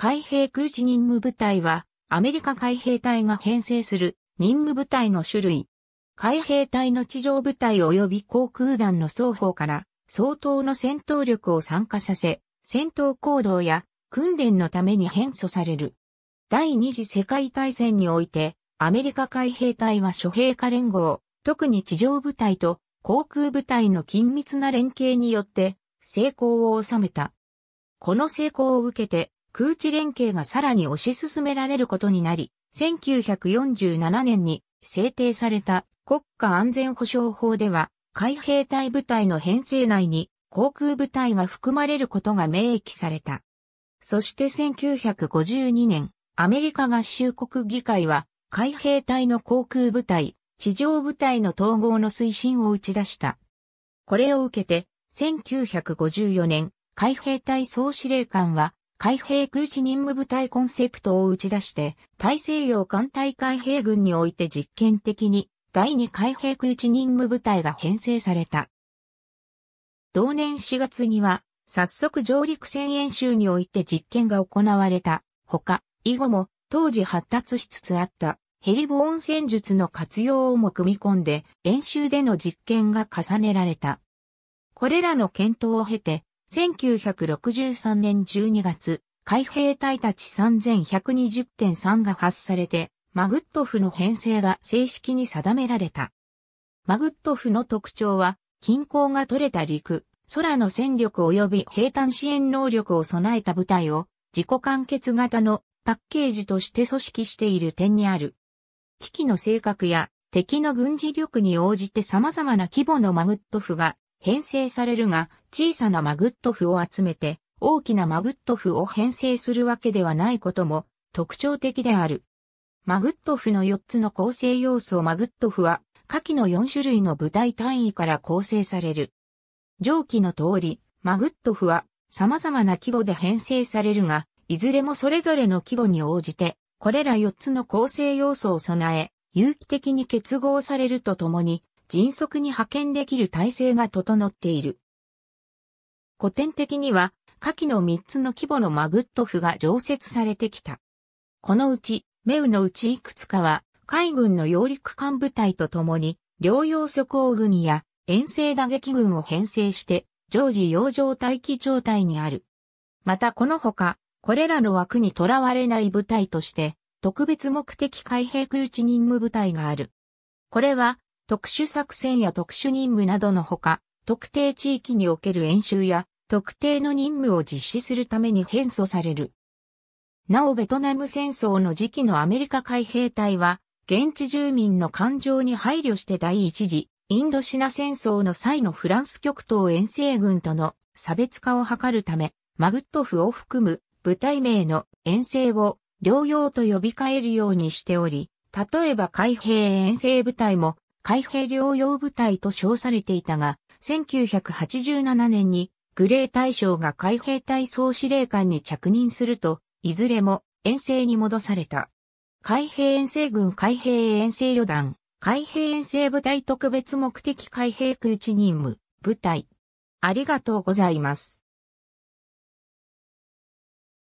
海兵空地任務部隊は、アメリカ海兵隊が編成する任務部隊の種類。海兵隊の地上部隊及び航空団の双方から相当の戦闘力を参加させ、戦闘行動や訓練のために変組される。第二次世界大戦において、アメリカ海兵隊は諸兵科連合、特に地上部隊と航空部隊の緊密な連携によって成功を収めた。この成功を受けて空地連携がさらに推し進められることになり、1947年に制定された国家安全保障法では、海兵隊部隊の編成内に航空部隊が含まれることが明記された。そして1952年、アメリカ合衆国議会は、海兵隊の航空部隊、地上部隊の統合の推進を打ち出した。これを受けて、1954年、海兵隊総司令官は、海兵空地任務部隊コンセプトを打ち出して、大西洋艦隊海兵軍において実験的に、第二海兵空地任務部隊が編成された。同年4月には、早速上陸戦演習において実験が行われた。ほか、以後も当時発達しつつあったヘリボーン戦術の活用をも組み込んで演習での実験が重ねられた。これらの検討を経て1963年12月、海兵隊たち3120.3が発されて、マグットフの編成が正式に定められた。マグットフの特徴は、均衡が取れた陸、空の戦力及び兵隊支援能力を備えた部隊を、自己完結型のパッケージとして組織している点にある。危機の性格や敵の軍事力に応じて様々な規模のマグットフが編成されるが、小さなマグットフを集めて、大きなマグットフを編成するわけではないことも特徴的である。マグットフの4つの構成要素マグットフは、下記の4種類の部隊単位から構成される。上記の通り、マグットフは様々な規模で編成されるが、いずれもそれぞれの規模に応じて、これら4つの構成要素を備え、有機的に結合されるとともに、迅速に派遣できる体制が整っている。古典的には、下記の3つの規模のマグットフが常設されてきた。このうち、メウのうちいくつかは、海軍の揚陸艦部隊と共に、両用即応軍や遠征打撃軍を編成して、常時洋上待機状態にある。またこのほか、これらの枠にとらわれない部隊として、特別目的海兵空地任務部隊がある。これは、特殊作戦や特殊任務などのほか、特定地域における演習や特定の任務を実施するために変装される。なおベトナム戦争の時期のアメリカ海兵隊は、現地住民の感情に配慮して第一次、インドシナ戦争の際のフランス極東遠征軍との差別化を図るため、マグットフを含む部隊名の遠征を療養と呼び換えるようにしており、例えば海兵遠征部隊も海兵療養部隊と称されていたが、1987年にグレー大将が海兵隊総司令官に着任すると、いずれも遠征に戻された。海兵遠征軍海兵遠征旅団、海兵遠征部隊特別目的海兵空地任務、部隊。ありがとうございます。